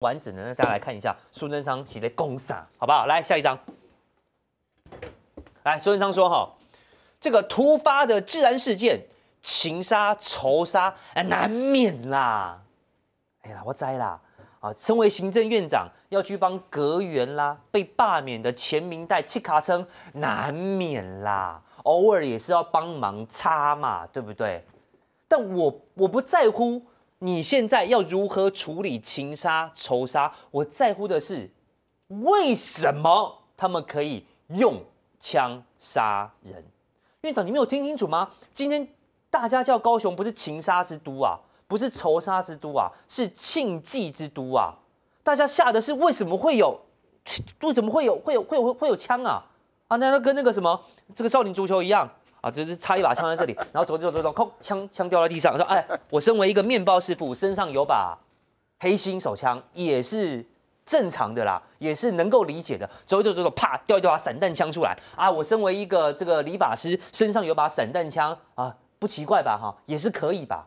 完整的让大家来看一下苏贞昌写的公杀，好不好？来下一张，来苏贞昌说哈，这个突发的治安事件，情杀、仇杀，哎，难免啦。哎呀，我栽啦！啊，身为行政院长要去帮阁员啦，被罢免的前明代七卡称难免啦，偶尔也是要帮忙擦嘛，对不对？但我我不在乎。你现在要如何处理情杀、仇杀？我在乎的是，为什么他们可以用枪杀人？院长，你没有听清楚吗？今天大家叫高雄不是情杀之都啊，不是仇杀之都啊，是庆忌之都啊！大家吓的是，为什么会有，为什么会有，会有，会有，会有枪啊？啊，那那跟那个什么，这个少林足球一样。只是插一把枪在这里，然后走走走走，砰！枪枪掉在地上。我说：“哎，我身为一个面包师傅，身上有把黑心手枪，也是正常的啦，也是能够理解的。”走走走走，啪！掉一把散弹枪出来啊！我身为一个这个理发师，身上有把散弹枪啊，不奇怪吧？哈，也是可以吧？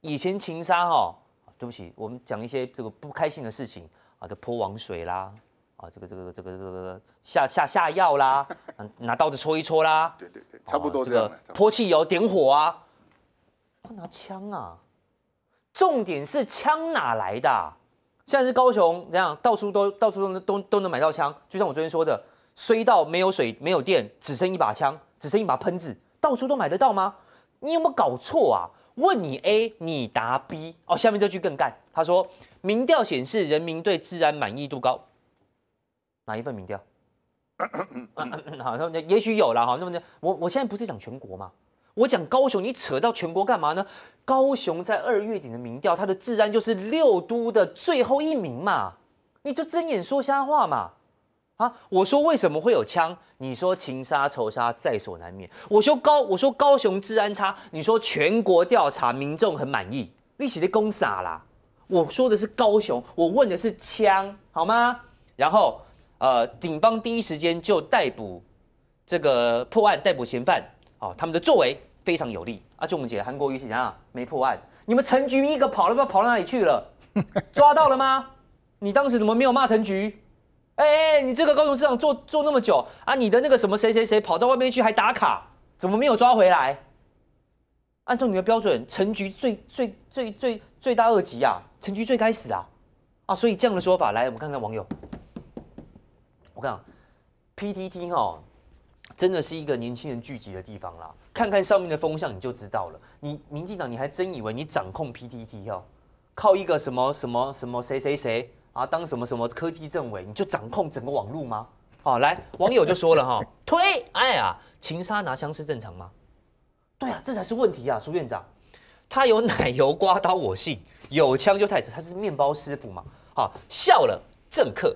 以前情杀哈，对不起，我们讲一些这个不开心的事情啊，就泼王水啦。啊，这个这个这个这个下下下药啦，拿刀子戳一戳啦，对对对，差不多这个泼汽油点火啊，他拿枪啊，重点是枪哪来的？现在是高雄这样，到处都到处都都都能买到枪。就像我昨天说的，衰到没有水、没有电，只剩一把枪，只剩一把喷子，到处都买得到吗？你有没有搞错啊？问你 A，你答 B。哦，下面这句更干，他说：民调显示人民对治安满意度高。哪一份民调？好，像也许有了哈。那么呢，我我现在不是讲全国吗？我讲高雄，你扯到全国干嘛呢？高雄在二月底的民调，它的治安就是六都的最后一名嘛。你就睁眼说瞎话嘛！啊，我说为什么会有枪？你说情杀仇杀在所难免。我说高，我说高雄治安差，你说全国调查民众很满意，你写的公傻啦。我说的是高雄，我问的是枪，好吗？然后。呃，警方第一时间就逮捕这个破案逮捕嫌犯，啊，他们的作为非常有利。啊。就我们姐韩国瑜是怎样没破案？你们陈局一个跑了，不知道跑到哪里去了，抓到了吗？你当时怎么没有骂陈局？哎，哎、你这个高雄市长做做那么久啊，你的那个什么谁谁谁跑到外面去还打卡，怎么没有抓回来？按照你的标准，陈局最最最最最大恶极啊，陈局最该死啊！啊，所以这样的说法，来我们看看网友。我看 p t t 哈，真的是一个年轻人聚集的地方啦。看看上面的风向你就知道了。你民进党你还真以为你掌控 PTT 哈？靠一个什么什么什么谁谁谁啊当什么什么科技政委你就掌控整个网络吗？哦，来网友就说了哈，推哎呀情杀拿枪是正常吗？对啊，这才是问题啊，苏院长。他有奶油刮刀我信，有枪就太子，他是面包师傅嘛？哈笑了，政客。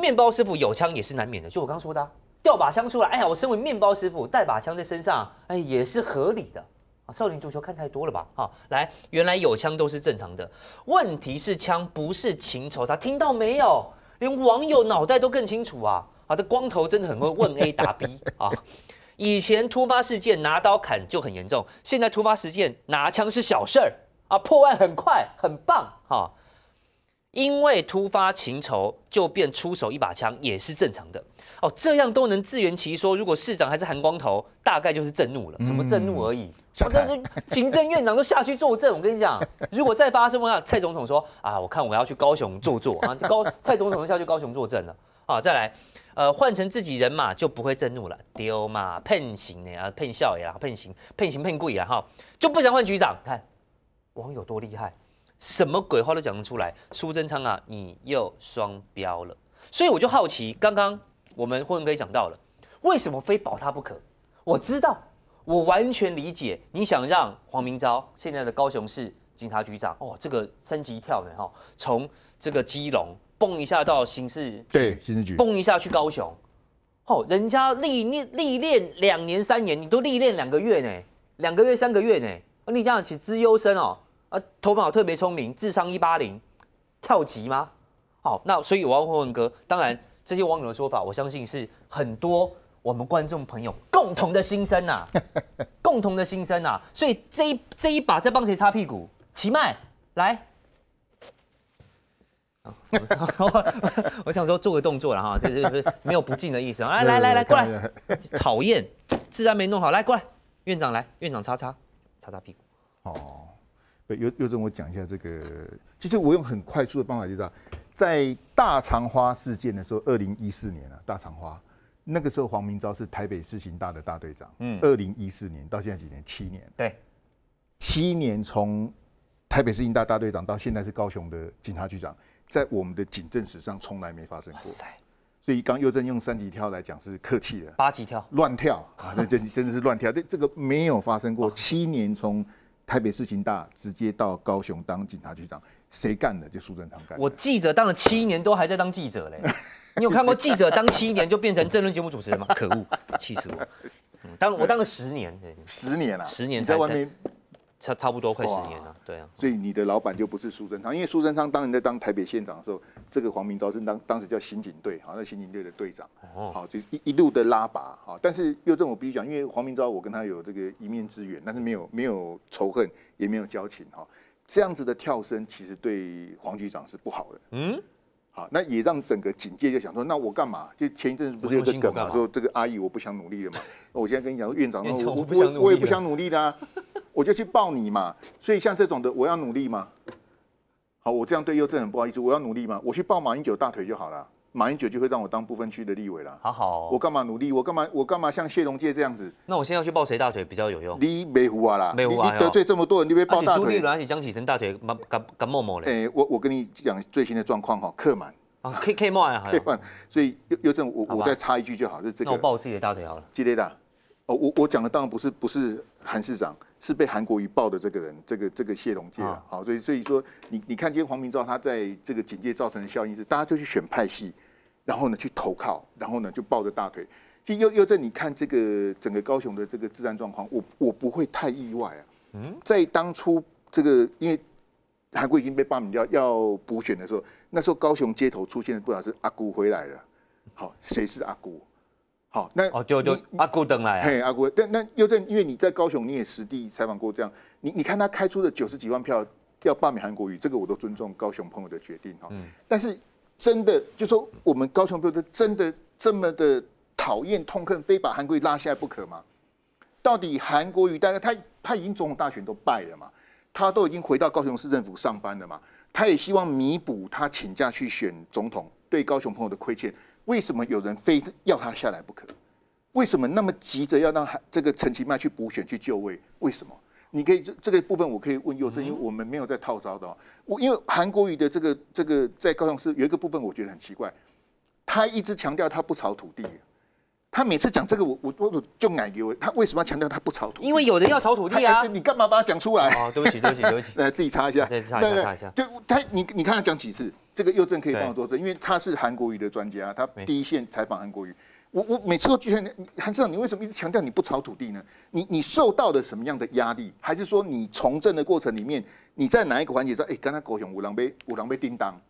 面包师傅有枪也是难免的，就我刚说的，调把枪出来。哎呀，我身为面包师傅带把枪在身上，哎也是合理的啊。少林足球看太多了吧？哈，来，原来有枪都是正常的。问题是枪不是情仇，他听到没有？连网友脑袋都更清楚啊！啊，这光头真的很会问 A 答 B 啊。以前突发事件拿刀砍就很严重，现在突发事件拿枪是小事儿啊，破案很快，很棒哈。因为突发情仇，就便出手一把枪也是正常的哦，这样都能自圆其说。如果市长还是韩光头，大概就是震怒了，什么震怒而已。小郑、行政院长都下去作证，我跟你讲，如果再发生，那蔡总统说啊，我看我要去高雄坐坐啊。高蔡总统下去高雄作证了 啊，再来，呃，换成自己人嘛就不会震怒了，丢嘛，判刑呢啊，判笑呀，啦，判刑判刑判贵呀哈，就不想换局长，看网友多厉害。什么鬼话都讲得出来，苏贞昌啊，你又双标了。所以我就好奇，刚刚我们霍文可以讲到了，为什么非保他不可？我知道，我完全理解你想让黄明昭现在的高雄市警察局长哦，这个升级跳呢哈，从这个基隆蹦一下到刑事对刑事局蹦一下去高雄，哦，人家历练历练两年三年，你都历练两个月呢，两个月三个月呢，你这样子资优生哦。啊，头脑特别聪明，智商一八零，跳级吗？好，那所以我要问问哥，当然这些网友的说法，我相信是很多我们观众朋友共同的心声呐，共同的心声呐。所以这一这一把在帮谁擦屁股？奇迈来，我想说做个动作了哈，这是没有不敬的意思啊。来来来，过来，讨厌，自然没弄好，来过来，院长来，院长擦擦擦擦屁股，哦。对，又又正，我讲一下这个。其实我用很快速的方法，就知道，在大肠花事件的时候，二零一四年啊，大肠花那个时候，黄明昭是台北市刑大的大队长。嗯。二零一四年到现在几年？七年。对。七年，从台北市刑大大队长到现在是高雄的警察局长，在我们的警政史上从来没发生过。所以刚尤正用三级跳来讲是客气的。八级跳？乱跳啊！那真真的是乱跳，这这个没有发生过。七年从。台北事情大，直接到高雄当警察局长，谁干的就苏贞昌干。我记者当了七年，都还在当记者嘞。你有看过记者当七年就变成政论节目主持人吗？可恶，气死我！当我当了十年，十年啊，十年才外面，差差不多快十年了。对啊，所以你的老板就不是苏贞昌，因为苏贞昌当年在当台北县长的时候。这个黄明昭是当当时叫刑警队，好，那刑警队的队长，好，就一一路的拉拔，好，但是又正我必须讲，因为黄明昭我跟他有这个一面之缘，但是没有没有仇恨，也没有交情，哈，这样子的跳升其实对黄局长是不好的，嗯，好，那也让整个警界就想说，那我干嘛？就前一阵子不是有个梗嘛，说这个阿姨我不想努力了嘛，我现在跟你讲，院长，我我我也不想努力的，我就去抱你嘛，所以像这种的，我要努力吗？好，我这样对优正很不好意思，我要努力吗？我去抱马英九大腿就好了，马英九就会让我当不分区的立委了。好好，我干嘛努力？我干嘛？我干嘛像谢龙介这样子？那我现在要去抱谁大腿比较有用？你没胡啊啦，没胡啊，还得罪这么多人，你被抱大腿？朱立伦、江启臣大腿敢敢敢摸摸嘞？哎，我我跟你讲最新的状况哈，客满。啊，可以可以摸啊，可以摸。所以优优正，我我再插一句就好，就这个。那抱自己的大腿好了，记得啦。哦，我我讲的当然不是不是韩市长。是被韩国瑜抱的这个人，这个这个谢龙介啊，好，所以所以说，你你看，今天黄明照他在这个警戒造成的效应是，大家就去选派系，然后呢去投靠，然后呢就抱着大腿，就又又在你看这个整个高雄的这个治安状况，我我不会太意外啊。嗯，在当初这个因为韩国已经被罢免掉要补选的时候，那时候高雄街头出现的不少是阿姑回来了，好，谁是阿姑？好，那哦，就就阿古登来，嘿，阿古，但那又正，因为你在高雄，你也实地采访过这样，你你看他开出的九十几万票要罢免韩国瑜，这个我都尊重高雄朋友的决定哈。嗯，但是真的就说我们高雄朋友真的这么的讨厌痛恨，非把韩国瑜拉下来不可吗？到底韩国瑜，大概他他已经总统大选都败了嘛，他都已经回到高雄市政府上班了嘛，他也希望弥补他请假去选总统对高雄朋友的亏欠。为什么有人非要他下来不可？为什么那么急着要让这个陈其迈去补选去就位？为什么？你可以这这个部分我可以问佑正，因为我们没有在套招的。我因为韩国瑜的这个这个在高雄市有一个部分，我觉得很奇怪，他一直强调他不炒土地。他每次讲这个，我我我就就奶我他为什么要强调他不炒土？因为有人要炒土地啊！你干嘛把它讲出来？哦，对不起，对不起，对不起，来自己查一下，再擦一下，擦一下。对，他你你看他讲几次？这个右正可以帮我作证，因为他是韩国语的专家，他第一线采访韩国语。我我每次都拒绝你，韩长，你为什么一直强调你不炒土地呢？你你受到的什么样的压力？还是说你从政的过程里面，你在哪一个环节说，哎，刚才高雄五郎被五郎被叮当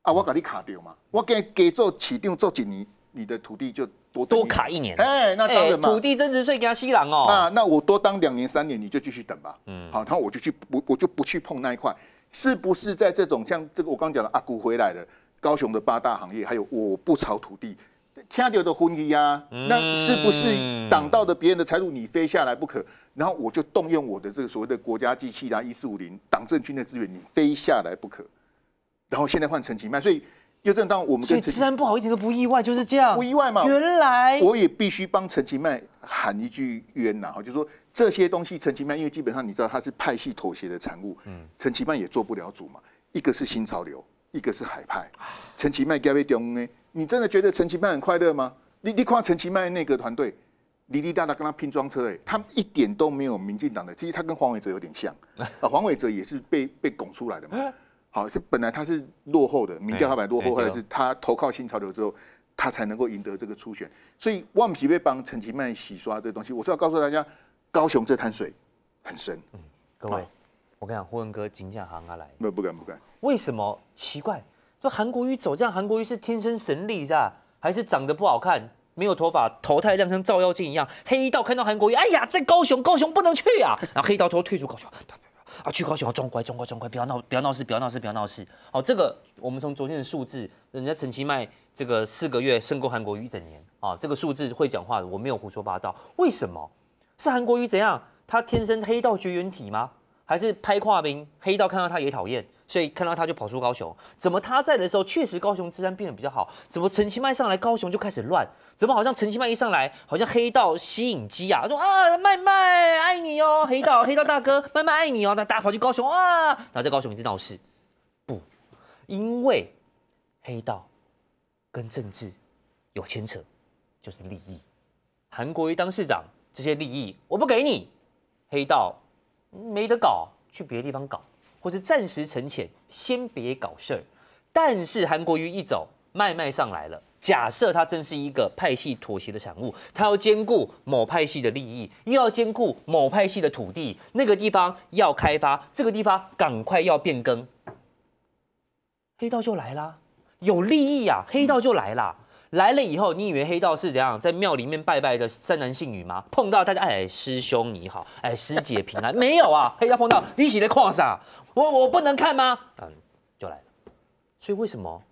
啊，我把你卡掉嘛？我给给做起定做一年。你的土地就多多卡一年，哎，那当然嘛，土地增值税给他吸冷哦。啊，那我多当两年三年，你就继续等吧。嗯，好，然后我就去，我我就不去碰那一块。是不是在这种像这个我刚讲的阿古回来的高雄的八大行业，还有我不炒土地，天掉的婚姻啊？那是不是挡到的别人的财路，你非下来不可？然后我就动用我的这个所谓的国家机器啊，一四五零党政军的资源，你非下来不可。然后现在换陈其迈，所以。又正当我们跟，陈其自不好，一点都不意外，就是这样，不意外嘛。原来我也必须帮陈其迈喊一句冤呐，哈，就说这些东西，陈其迈因为基本上你知道他是派系妥协的产物，嗯，陈其迈也做不了主嘛。一个是新潮流，一个是海派，陈其迈 give 你真的觉得陈其迈很快乐吗？你你夸陈其迈内阁团队，滴滴答答跟他拼装车，哎，他一点都没有民进党的，其实他跟黄伟哲有点像，啊，黄伟哲也是被被拱出来的嘛。好，这本来他是落后的，民调他蛮落后，后来是他投靠新潮流之后，他才能够赢得这个初选。所以万皮被帮陈其迈洗刷这东西，我是要告诉大家，高雄这滩水很深。嗯，各位，我跟你讲，霍恩哥尽量行啊来。不不敢不敢。为什么奇怪？说韩国瑜走这样，韩国瑜是天生神力吧？还是长得不好看，没有头发，头太亮像照妖镜一样，黑道看到韩国瑜，哎呀，在高雄，高雄不能去啊，然后黑道都退出高雄。啊，去高雄，啊，装乖，装乖，装乖，不要闹，不要闹事，不要闹事，不要闹事。好，这个我们从昨天的数字，人家陈其迈这个四个月胜过韩国瑜一整年啊，这个数字会讲话的，我没有胡说八道。为什么？是韩国瑜怎样？他天生黑道绝缘体吗？还是拍跨兵黑道看到他也讨厌，所以看到他就跑出高雄？怎么他在的时候确实高雄治安变得比较好？怎么陈其迈上来高雄就开始乱？怎么好像陈其迈一上来好像黑道吸引机啊？他说啊，卖卖。黑道，黑道大哥慢慢爱你哦！那大家跑去高雄啊，然后在高雄一直闹事，不，因为黑道跟政治有牵扯，就是利益。韩国瑜当市长，这些利益我不给你，黑道没得搞，去别的地方搞，或者暂时沉潜，先别搞事儿。但是韩国瑜一走，麦麦上来了。假设它真是一个派系妥协的产物，它要兼顾某派系的利益，又要兼顾某派系的土地。那个地方要开发，这个地方赶快要变更，黑道就来啦，有利益啊，黑道就来啦，来了以后，你以为黑道是怎样在庙里面拜拜的三男信女吗？碰到大家哎，师兄你好，哎师姐平安。没有啊，黑道碰到你洗在矿上，我我不能看吗？嗯，就来了。所以为什么？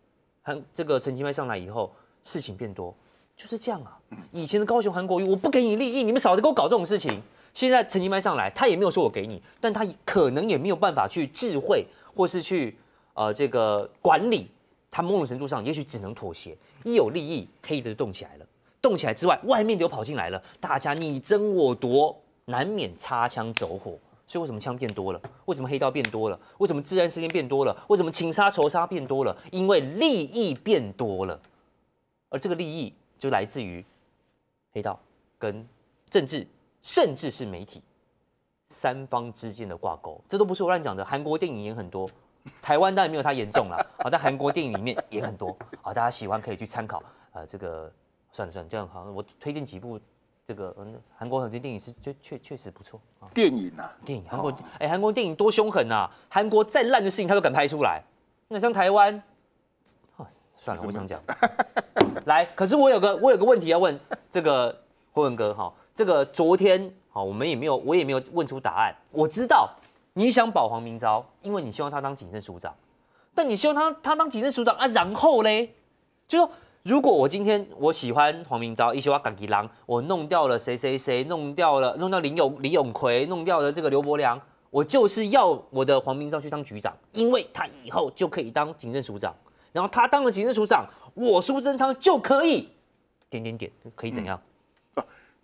韩这个陈金麦上来以后，事情变多，就是这样啊。以前的高雄韩国瑜，我不给你利益，你们少得给我搞这种事情。现在陈金麦上来，他也没有说我给你，但他可能也没有办法去智慧或是去呃这个管理，他某种程度上也许只能妥协。一有利益，黑的就动起来了，动起来之外，外面的又跑进来了，大家你争我夺，难免擦枪走火。所以为什么枪变多了？为什么黑道变多了？为什么自安事件变多了？为什么情杀仇杀变多了？因为利益变多了，而这个利益就来自于黑道、跟政治，甚至是媒体三方之间的挂钩。这都不是我乱讲的。韩国电影也很多，台湾当然没有它严重了。好，在韩国电影里面也很多。好，大家喜欢可以去参考。呃，这个算了算了，这样好，我推荐几部。这个嗯，韩国很多电影是确确确实不错。啊。电影啊，电影，韩国哎，韩国电影多凶狠啊！韩国再烂的事情他都敢拍出来。那像台湾，算了，我不想讲。来，可是我有个我有个问题要问这个霍文哥哈，这个昨天哈我们也没有我也没有问出答案。我知道你想保黄明昭，因为你希望他当警政署长，但你希望他他当警政署长啊，然后嘞就。说。如果我今天我喜欢黄明昭，一些挖港吉郎，我弄掉了谁谁谁，弄掉了弄掉林永林永奎，弄掉了这个刘伯良，我就是要我的黄明昭去当局长，因为他以后就可以当警政署长，然后他当了警政署长，我苏贞昌就可以点点点可以怎样？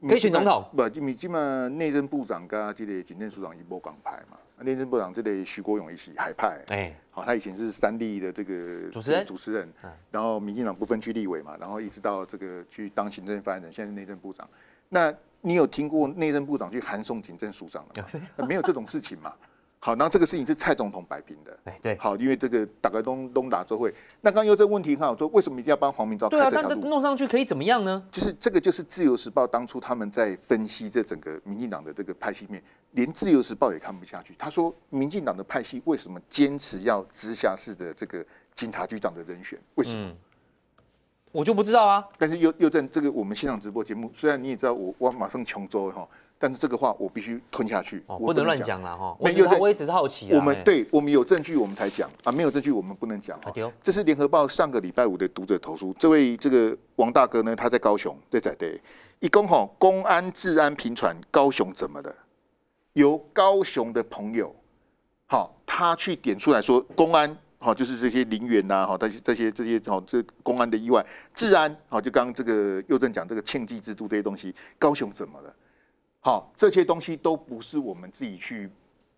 可以选总统不？你起嘛内政部长加这个警政署长一波港派嘛。内政部长这里徐国勇一是海派，哎，好，他以前是三立的这个主持人，主持人，然后民进党不分区立委嘛，然后一直到这个去当行政发言人，现在是内政部长。那你有听过内政部长去函送警政署长的吗？没有这种事情嘛？好，那这个事情是蔡总统摆平的。哎，对，好，因为这个打开东东打周会。那刚刚优政问题很好，说为什么一定要帮黄明照？对啊，那弄上去可以怎么样呢？就是这个，就是自由时报当初他们在分析这整个民进党的这个派系面，连自由时报也看不下去。他说，民进党的派系为什么坚持要直辖市的这个警察局长的人选？为什么？我就不知道啊。但是又又在这个我们现场直播节目，虽然你也知道我我马上穷州哈。但是这个话我必须吞下去，我不能乱讲了哈。我又，我也只是好奇。我们对我们有证据，我们才讲啊，没有证据我们不能讲。对，这是联合报上个礼拜五的读者投诉，这位这个王大哥呢，他在高雄，在在东。一公哈，公安治安频传，高雄怎么的？由高雄的朋友好，他去点出来说，公安好，就是这些陵园呐，哈，这些这些这些好，这公安的意外，治安好，就刚刚这个右正讲这个庆祭制度这些东西，高雄怎么了？好，这些东西都不是我们自己去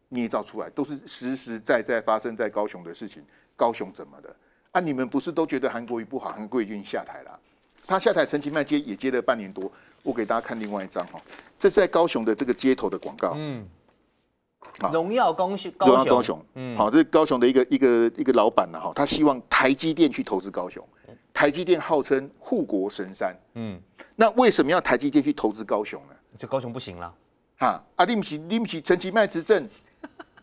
捏造出来，都是实实在在发生在高雄的事情。高雄怎么的啊？你们不是都觉得韩国瑜不好？韩国瑜下台了，他下台陈其迈接也接了半年多。我给大家看另外一张哈，这是在高雄的这个街头的广告。嗯，荣耀高雄，荣耀高雄。嗯，好，这是高雄的一个一个一个老板呢哈，他希望台积电去投资高雄。台积电号称护国神山。嗯，那为什么要台积电去投资高雄呢？就高雄不行了，哈啊！你不是你不是陈其迈执政，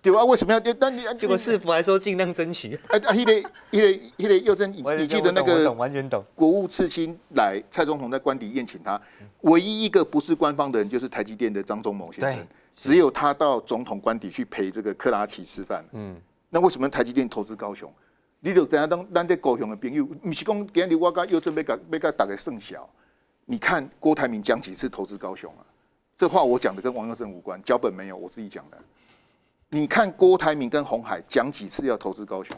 对啊，为什么要？那结果市府还说尽量争取。哎，啊，因为因为因为又真你，你记得那个完全懂国务次卿来蔡总统在官邸宴请他，唯一一个不是官方的人就是台积电的张忠谋先生，只有他到总统官邸去陪这个克拉奇吃饭。嗯，那为什么台积电投资高雄？你就等下当但这高雄的朋友，不是讲给你我讲，又真被个被个大个甚小？你看郭台铭讲几次投资高雄啊？这话我讲的跟王佑振无关，脚本没有，我自己讲的。你看郭台铭跟红海讲几次要投资高雄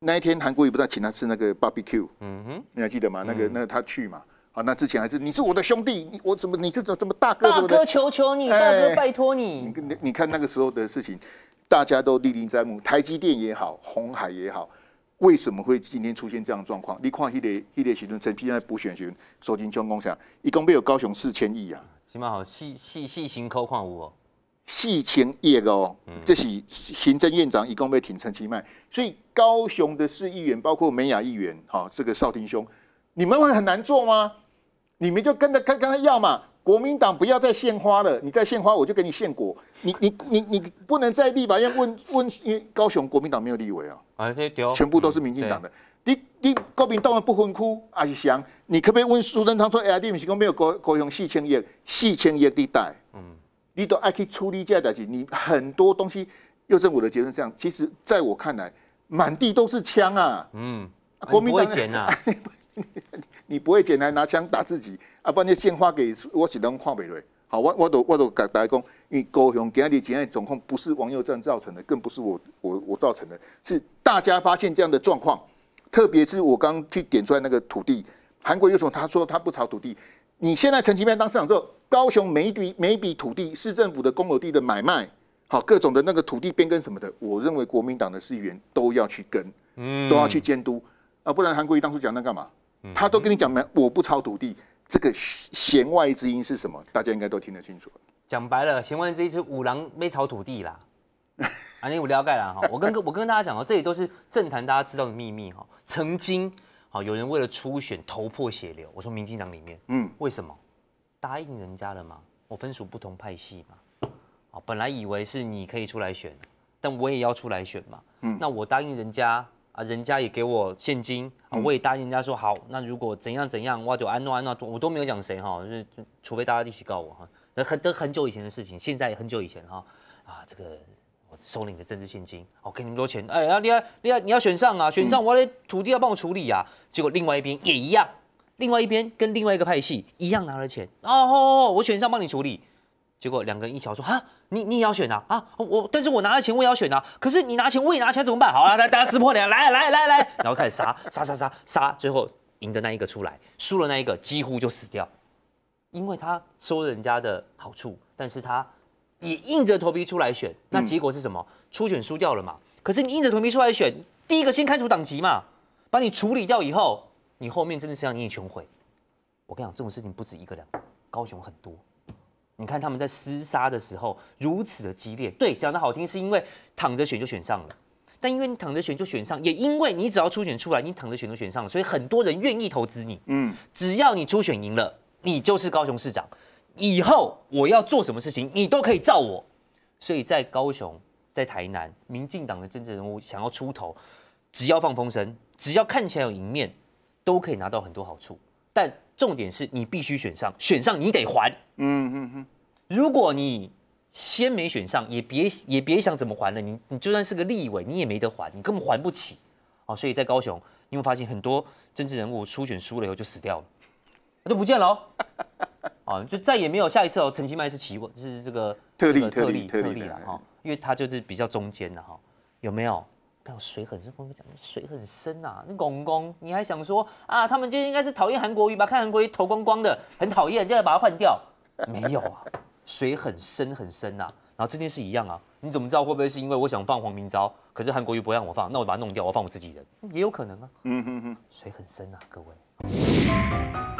那一天韩国瑜不再请他吃那个 barbecue，嗯哼，你还记得吗？那个，那他去嘛？好，那之前还是你是我的兄弟，我怎么你这怎么怎么大哥？大哥求求你，大哥拜托你。你你看那个时候的事情，大家都历历在目，台积电也好，红海也好。为什么会今天出现这样状况？你看，一连那个许多陈批迈补选选，收进江工下，一共没有高雄四千亿啊！起码好细细细青抠矿物哦，四千亿哦，这是行政院长一共被挺陈其迈，所以高雄的市议员，包括美雅议员，哈，这个少廷兄，你们会很难做吗？你们就跟着刚刚要嘛。国民党不要再献花了，你再献花我就给你献果。你你你你不能再立吧？因问问因为高雄国民党没有立委啊，啊全部都是民进党的。你你国民党不分区还是想，你可不可以问苏贞昌说哎、a 你不是讲没有高高雄四千亿、四千亿地带？嗯，你都爱去处理这加点钱，你很多东西。又政府的结论这样，其实在我看来，满地都是枪啊，嗯，国民党不会捡啊，你不会捡来拿枪打自己。啊！把那鲜花给我是当花美来。好，我我都我都跟大家讲，因为高雄今他的今年状况不是王友正造成的，更不是我我我造成的，是大家发现这样的状况。特别是我刚去点出来那个土地，韩国又说他说他不炒土地。你现在陈其面，当市长之后，高雄每笔每笔土地、市政府的公有地的买卖，好各种的那个土地变更什么的，我认为国民党的议员都要去跟，嗯，都要去监督啊，不然韩国瑜当初讲那干嘛？他都跟你讲没，我不炒土地。这个弦外之音是什么？大家应该都听得清楚。讲白了，弦外之音是五郎被炒土地啦。啊，你我了解了哈。我跟我跟大家讲哦，这里都是政坛大家知道的秘密哈。曾经好有人为了初选头破血流，我说民进党里面，嗯，为什么？答应人家了吗？我分属不同派系嘛。本来以为是你可以出来选，但我也要出来选嘛。嗯，那我答应人家。啊，人家也给我现金，啊，我也答应人家说好。那如果怎样怎样，我就安诺安诺，我都没有讲谁哈，就是除非大家一起告我哈。那很、都很久以前的事情，现在很久以前哈。啊，这个我收了你的政治现金，我给你们多钱，哎，你要你要你要选上啊，选上我的土地要帮我处理啊，结果另外一边也一样，另外一边跟另外一个派系一样拿了钱，哦，我选上帮你处理。结果两个人一瞧说：“哈，你你也要选呐？啊，我但是我拿了钱，我也要选呐。可是你拿钱，我也拿钱，怎么办？好了，大家撕破脸，来来来来，然后开始杀杀杀杀杀，最后赢的那一个出来，输了那一个几乎就死掉，因为他收人家的好处，但是他也硬着头皮出来选。那结果是什么？初选输掉了嘛。可是你硬着头皮出来选，第一个先开除党籍嘛，把你处理掉以后，你后面真的是让你穷毁。我跟你讲，这种事情不止一个两个，高雄很多。”你看他们在厮杀的时候如此的激烈，对讲的好听是因为躺着选就选上了，但因为你躺着选就选上，也因为你只要初选出来，你躺着选都选上，了，所以很多人愿意投资你，嗯，只要你初选赢了，你就是高雄市长，以后我要做什么事情，你都可以照我，所以在高雄、在台南，民进党的政治人物想要出头，只要放风声，只要看起来有赢面，都可以拿到很多好处，但。重点是你必须选上，选上你得还。嗯嗯嗯，如果你先没选上，也别也别想怎么还了。你你就算是个立委，你也没得还，你根本还不起。哦，所以在高雄，你会发现很多政治人物初选输了以后就死掉了，就不见了。哦，就再也没有下一次哦。陈其迈是奇，是这个特例特例特例了哈，因为他就是比较中间的哈，有没有？看水很深，跟你讲水很深呐，那公公，你还想说啊？他们就应该是讨厌韩国鱼吧？看韩国鱼头光光的，很讨厌，就要把它换掉。没有啊，水很深很深呐。然后这件事一样啊，你怎么知道会不会是因为我想放黄明昭，可是韩国鱼不让我放，那我把它弄掉，我放我自己人，也有可能啊。嗯哼哼，水很深啊，各位。